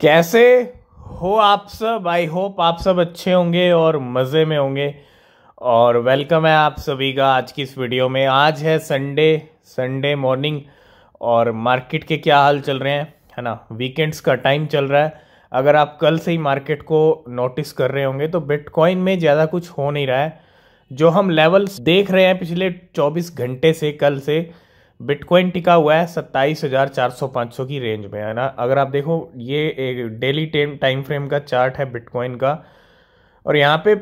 कैसे हो आप सब आई होप आप सब अच्छे होंगे और मज़े में होंगे और वेलकम है आप सभी का आज की इस वीडियो में आज है संडे संडे मॉर्निंग और मार्केट के क्या हाल चल रहे हैं है ना वीकेंड्स का टाइम चल रहा है अगर आप कल से ही मार्केट को नोटिस कर रहे होंगे तो बिटकॉइन में ज़्यादा कुछ हो नहीं रहा है जो हम लेवल्स देख रहे हैं पिछले 24 घंटे से कल से बिटकॉइन टिका हुआ है सत्ताईस हज़ार चार सौ पाँच सौ की रेंज में है ना अगर आप देखो ये एक डेली टाइम टाइम फ्रेम का चार्ट है बिटकॉइन का और यहाँ पे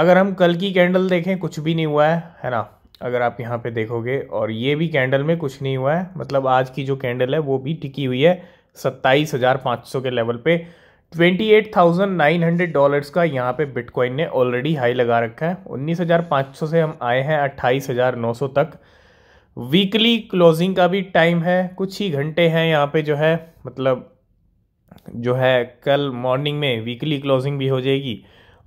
अगर हम कल की कैंडल देखें कुछ भी नहीं हुआ है है ना अगर आप यहाँ पे देखोगे और ये भी कैंडल में कुछ नहीं हुआ है मतलब आज की जो कैंडल है वो भी टिकी हुई है सत्ताईस हज़ार पाँच सौ के लेवल पे twenty eight thousand nine hundred dollars का यहाँ पे बिटकॉइन ने ऑलरेडी हाई लगा रखा है उन्नीस हज़ार पाँच सौ से हम आए हैं अट्ठाईस हज़ार नौ सौ तक वीकली क्लोजिंग का भी टाइम है कुछ ही घंटे हैं यहाँ पे जो है मतलब जो है कल मॉर्निंग में वीकली क्लोजिंग भी हो जाएगी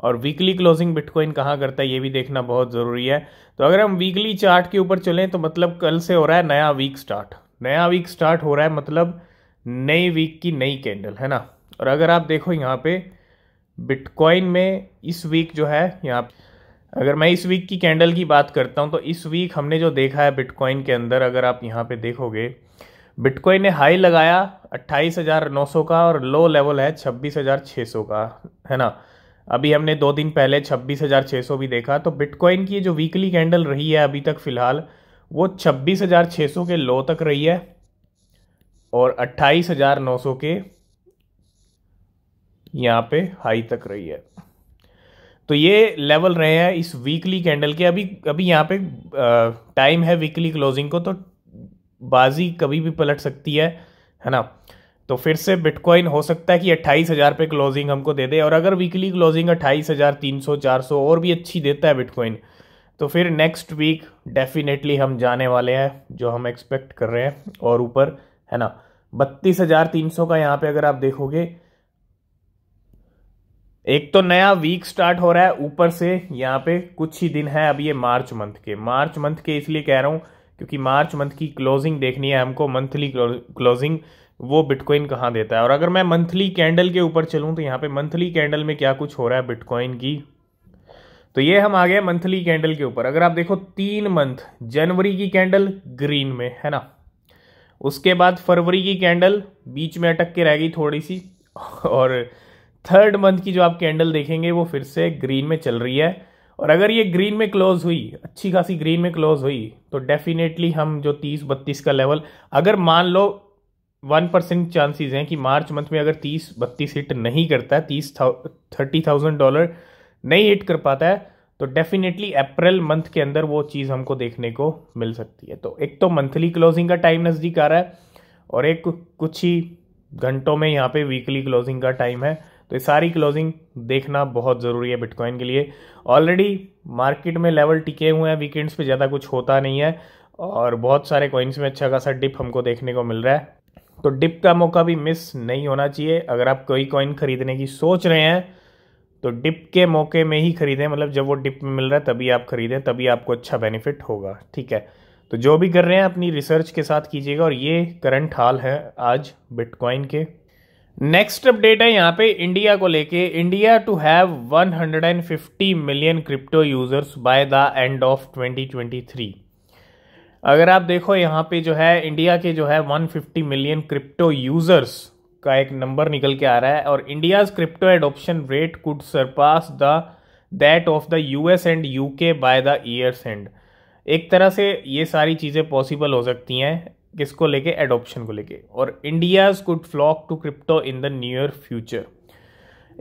और वीकली क्लोजिंग बिटकॉइन कहाँ करता है ये भी देखना बहुत ज़रूरी है तो अगर हम वीकली चार्ट के ऊपर चलें तो मतलब कल से हो रहा है नया वीक स्टार्ट नया वीक स्टार्ट हो रहा है मतलब नई वीक की नई कैंडल है ना और अगर आप देखो यहाँ पे बिटकॉइन में इस वीक जो है यहाँ पे अगर मैं इस वीक की कैंडल की बात करता हूं तो इस वीक हमने जो देखा है बिटकॉइन के अंदर अगर आप यहाँ पे देखोगे बिटकॉइन ने हाई लगाया 28,900 का और लो लेवल है 26,600 का है ना अभी हमने दो दिन पहले 26,600 भी देखा तो बिटकॉइन की जो वीकली कैंडल रही है अभी तक फ़िलहाल वो छब्बीस के लो तक रही है और अट्ठाईस के यहाँ पे हाई तक रही है तो ये लेवल रहे हैं इस वीकली कैंडल के अभी अभी यहाँ पे टाइम है वीकली क्लोजिंग को तो बाजी कभी भी पलट सकती है है ना तो फिर से बिटकॉइन हो सकता है कि अट्ठाईस हज़ार पे क्लोजिंग हमको दे दे और अगर वीकली क्लोजिंग अट्ठाईस हज़ार तीन सौ चार सौ और भी अच्छी देता है बिटकॉइन तो फिर नेक्स्ट वीक डेफिनेटली हम जाने वाले हैं जो हम एक्सपेक्ट कर रहे हैं और ऊपर है ना बत्तीस हज़ार तीन सौ का यहाँ पे अगर आप देखोगे एक तो नया वीक स्टार्ट हो रहा है ऊपर से यहाँ पे कुछ ही दिन है अब ये मार्च मंथ के मार्च मंथ के इसलिए कह रहा हूँ क्योंकि मार्च मंथ की क्लोजिंग देखनी है हमको मंथली क्लोजिंग वो बिटकॉइन कहाँ देता है और अगर मैं मंथली कैंडल के ऊपर चलूँ तो यहाँ पे मंथली कैंडल में क्या कुछ हो रहा है बिटकॉइन की तो ये हम आ गए मंथली कैंडल के ऊपर अगर आप देखो तीन मंथ जनवरी की कैंडल ग्रीन में है ना उसके बाद फरवरी की कैंडल बीच में अटक के रह गई थोड़ी सी और थर्ड मंथ की जो आप कैंडल देखेंगे वो फिर से ग्रीन में चल रही है और अगर ये ग्रीन में क्लोज हुई अच्छी खासी ग्रीन में क्लोज हुई तो डेफिनेटली हम जो तीस बत्तीस का लेवल अगर मान लो वन परसेंट चांसेज हैं कि मार्च मंथ में अगर तीस बत्तीस हिट नहीं करता है तीस थर्टी थाउजेंड डॉलर नहीं हिट कर पाता है तो डेफिनेटली अप्रैल मंथ के अंदर वो चीज़ हमको देखने को मिल सकती है तो एक तो मंथली क्लोजिंग का टाइम नज़दीक आ रहा है और एक कुछ ही घंटों में यहाँ पे वीकली क्लोजिंग का टाइम है तो ये सारी क्लोजिंग देखना बहुत ज़रूरी है बिटकॉइन के लिए ऑलरेडी मार्केट में लेवल टिके हुए हैं वीकेंड्स पे ज़्यादा कुछ होता नहीं है और बहुत सारे कॉइन्स में अच्छा खासा डिप हमको देखने को मिल रहा है तो डिप का मौका भी मिस नहीं होना चाहिए अगर आप कोई कॉइन खरीदने की सोच रहे हैं तो डिप के मौके में ही खरीदें मतलब जब वो डिप में मिल रहा है तभी आप खरीदें तभी आपको अच्छा बेनिफिट होगा ठीक है तो जो भी कर रहे हैं अपनी रिसर्च के साथ कीजिएगा और ये करंट हाल है आज बिटकॉइन के नेक्स्ट अपडेट है यहाँ पे इंडिया को लेके India to have 150 million crypto users by the end of 2023 अगर आप देखो यहाँ पे जो है इंडिया के जो है 150 मिलियन क्रिप्टो यूजर्स का एक नंबर निकल के आ रहा है और India's crypto adoption rate could surpass the that of the US and UK by the year's end एक तरह से ये सारी चीज़ें पॉसिबल हो सकती हैं किसको लेके एडोप्शन को लेके और India's could flock to crypto in the near future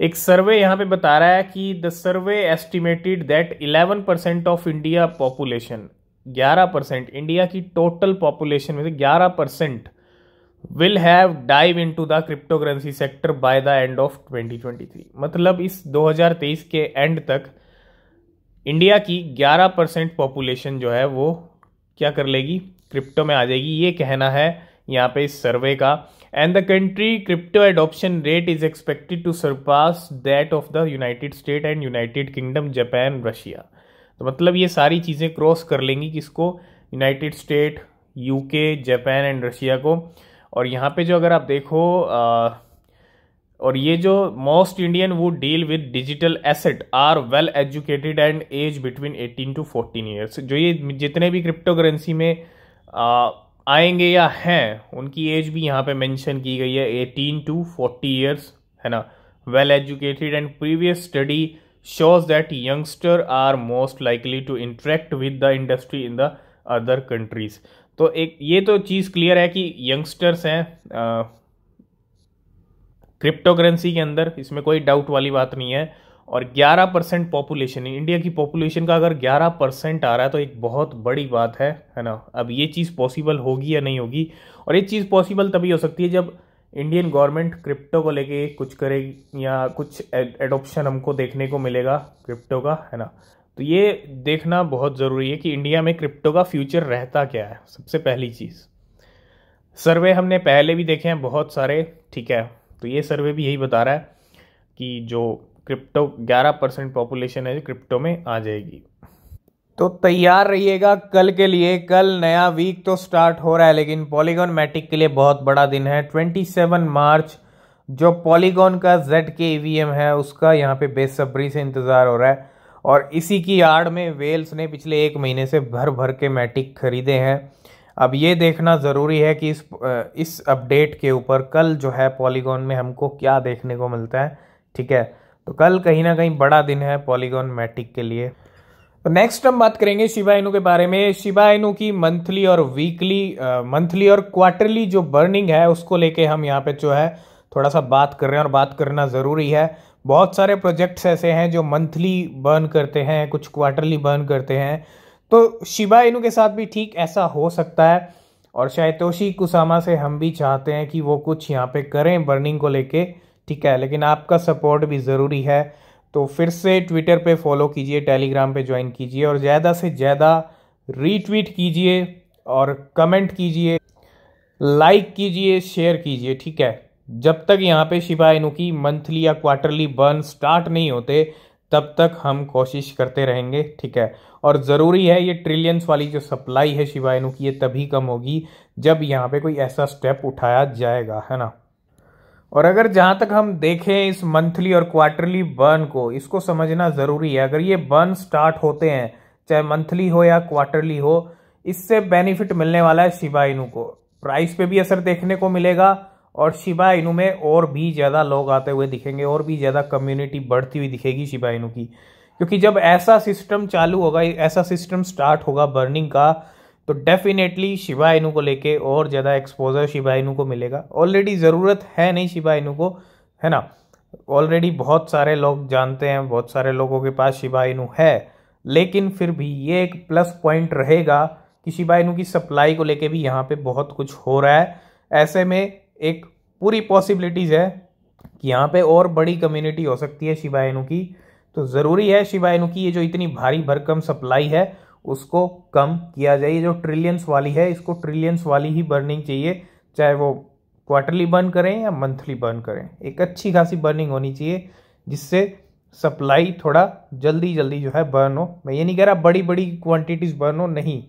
एक सर्वे यहाँ पे बता रहा है कि the survey estimated that 11 percent of India population 11 percent India की टोटल पॉपुलेशन में से 11 percent will have dive into the crypto currency sector by the end of 2023 मतलब इस 2023 के एंड तक इंडिया की 11 परसेंट पॉपुलेशन जो है वो क्या कर लेगी क्रिप्टो में आ जाएगी ये कहना है यहाँ पे इस सर्वे का and the country crypto adoption rate is expected to surpass that of the United State and United Kingdom Japan Russia तो मतलब ये सारी चीज़ें क्रॉस कर लेंगी किसको United State UK Japan and Russia को और यहाँ पे जो अगर आप देखो आ, और ये जो मोस्ट इंडियन वो deal with digital asset are well educated and age between 18 to 14 years जो ये जितने भी क्रिप्टो करेंसी में आएंगे या हैं उनकी एज भी यहाँ पे मेंशन की गई है एटीन टू फोर्टी इयर्स है ना well educated and previous study shows that youngster are most likely to interact with the industry in the other countries तो एक ये तो चीज़ क्लियर है कि यंगस्टर्स हैं क्रिप्टोकरेंसी के अंदर इसमें कोई डाउट वाली बात नहीं है और 11 परसेंट पॉपुलेशन इंडिया की पॉपुलेशन का अगर 11 परसेंट आ रहा है तो एक बहुत बड़ी बात है है ना अब ये चीज़ पॉसिबल होगी या नहीं होगी और ये चीज़ पॉसिबल तभी हो सकती है जब इंडियन गवर्नमेंट क्रिप्टो को लेके कुछ करेगी या कुछ एडोप्शन हमको देखने को मिलेगा क्रिप्टो का है ना तो ये देखना बहुत ज़रूरी है कि इंडिया में क्रिप्टो का फ्यूचर रहता क्या है सबसे पहली चीज़ सर्वे हमने पहले भी देखे हैं बहुत सारे ठीक है तो ये सर्वे भी यही बता रहा है कि जो क्रिप्टो 11 परसेंट पॉपुलेशन है जो क्रिप्टो में आ जाएगी तो तैयार रहिएगा कल के लिए कल नया वीक तो स्टार्ट हो रहा है लेकिन पॉलीगॉन मैटिक के लिए बहुत बड़ा दिन है 27 मार्च जो पॉलीगॉन का जेड के ईवीएम है उसका यहाँ पे बेसब्री से इंतज़ार हो रहा है और इसी की आड़ में वेल्स ने पिछले एक महीने से भर भर के मैटिक खरीदे हैं अब ये देखना ज़रूरी है कि इस इस अपडेट के ऊपर कल जो है पॉलीगॉन में हमको क्या देखने को मिलता है ठीक है तो कल कहीं ना कहीं बड़ा दिन है पॉलीगॉन मैटिक के लिए तो नेक्स्ट हम बात करेंगे शिवा इनू के बारे में शिवा इनू की मंथली और वीकली मंथली और क्वार्टरली जो बर्निंग है उसको लेके हम यहाँ पे जो है थोड़ा सा बात कर रहे हैं और बात करना ज़रूरी है बहुत सारे प्रोजेक्ट्स ऐसे हैं जो मंथली बर्न करते हैं कुछ क्वार्टरली बर्न करते हैं तो शिबा इनू के साथ भी ठीक ऐसा हो सकता है और शायद तोशी कुसामा से हम भी चाहते हैं कि वो कुछ यहाँ पे करें बर्निंग को लेके ठीक है लेकिन आपका सपोर्ट भी ज़रूरी है तो फिर से ट्विटर पे फॉलो कीजिए टेलीग्राम पे ज्वाइन कीजिए और ज़्यादा से ज़्यादा रीट्वीट कीजिए और कमेंट कीजिए लाइक कीजिए शेयर कीजिए ठीक है जब तक यहाँ पे शिवा इनू की मंथली या क्वार्टरली बर्न स्टार्ट नहीं होते तब तक हम कोशिश करते रहेंगे ठीक है और ज़रूरी है ये ट्रिलियंस वाली जो सप्लाई है शिवाइनू की ये तभी कम होगी जब यहाँ पे कोई ऐसा स्टेप उठाया जाएगा है ना और अगर जहाँ तक हम देखें इस मंथली और क्वार्टरली बर्न को इसको समझना ज़रूरी है अगर ये बर्न स्टार्ट होते हैं चाहे मंथली हो या क्वार्टरली हो इससे बेनिफिट मिलने वाला है शिबा इनू को प्राइस पे भी असर देखने को मिलेगा और शिबा इनू में और भी ज़्यादा लोग आते हुए दिखेंगे और भी ज़्यादा कम्युनिटी बढ़ती हुई दिखेगी शिबा इनू की क्योंकि जब ऐसा सिस्टम चालू होगा ऐसा सिस्टम स्टार्ट होगा बर्निंग का तो डेफिनेटली शिवा इनू को लेके और ज़्यादा एक्सपोजर शिवा इनू को मिलेगा ऑलरेडी ज़रूरत है नहीं शिवा इनू को है ना ऑलरेडी बहुत सारे लोग जानते हैं बहुत सारे लोगों के पास शिवा इनू है लेकिन फिर भी ये एक प्लस पॉइंट रहेगा कि शिवा इनू की सप्लाई को लेके भी यहाँ पे बहुत कुछ हो रहा है ऐसे में एक पूरी पॉसिबिलिटीज़ है कि यहाँ पे और बड़ी कम्युनिटी हो सकती है शिवा इनू की तो ज़रूरी है शिवा इनू की ये जो इतनी भारी भरकम सप्लाई है उसको कम किया जाए जो ट्रिलियंस वाली है इसको ट्रिलियंस वाली ही बर्निंग चाहिए चाहे वो क्वार्टरली बर्न करें या मंथली बर्न करें एक अच्छी खासी बर्निंग होनी चाहिए जिससे सप्लाई थोड़ा जल्दी जल्दी जो है बर्न हो मैं ये नहीं कह रहा बड़ी बड़ी क्वांटिटीज़ बर्न हो नहीं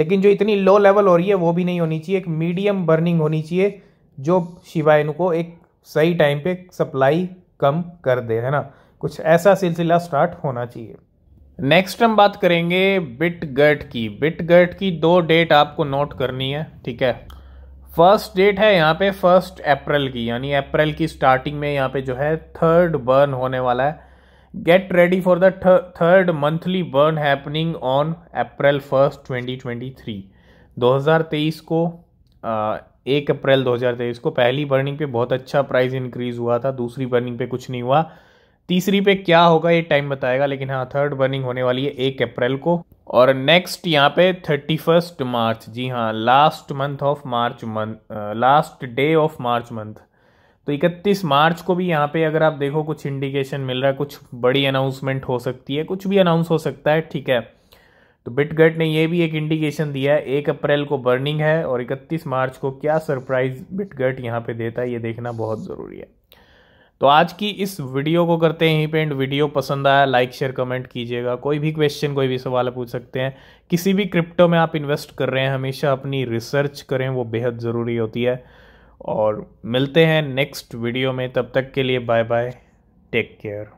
लेकिन जो इतनी लो लेवल हो रही है वो भी नहीं होनी चाहिए एक मीडियम बर्निंग होनी चाहिए जो शिवायन को एक सही टाइम पे सप्लाई कम कर दे है ना कुछ ऐसा सिलसिला स्टार्ट होना चाहिए नेक्स्ट हम बात करेंगे गर्ट की बिटगर्ट की दो डेट आपको नोट करनी है ठीक है फर्स्ट डेट है यहाँ पे फर्स्ट अप्रैल की यानी अप्रैल की स्टार्टिंग में यहाँ पे जो है थर्ड बर्न होने वाला है get ready for the third monthly burn happening on April first 2023 2023 को आ, एक अप्रैल 2023 को पहली बर्निंग पे बहुत अच्छा प्राइस इंक्रीज हुआ था दूसरी बर्निंग पे कुछ नहीं हुआ तीसरी पे क्या होगा ये टाइम बताएगा लेकिन हाँ थर्ड बर्निंग होने वाली है एक अप्रैल को और नेक्स्ट यहाँ पे थर्टी फर्स्ट मार्च जी हाँ last month of March month last day of March month तो इकतीस मार्च को भी यहाँ पे अगर आप देखो कुछ इंडिकेशन मिल रहा है कुछ बड़ी अनाउंसमेंट हो सकती है कुछ भी अनाउंस हो सकता है ठीक है तो बिटगट ने यह भी एक इंडिकेशन दिया है एक अप्रैल को बर्निंग है और इकतीस मार्च को क्या सरप्राइज बिटगट यहाँ पे देता है ये देखना बहुत ज़रूरी है तो आज की इस वीडियो को करते हैं यहीं वीडियो पसंद आया लाइक शेयर कमेंट कीजिएगा कोई भी क्वेश्चन कोई भी सवाल पूछ सकते हैं किसी भी क्रिप्टो में आप इन्वेस्ट कर रहे हैं हमेशा अपनी रिसर्च करें वो बेहद ज़रूरी होती है और मिलते हैं नेक्स्ट वीडियो में तब तक के लिए बाय बाय टेक केयर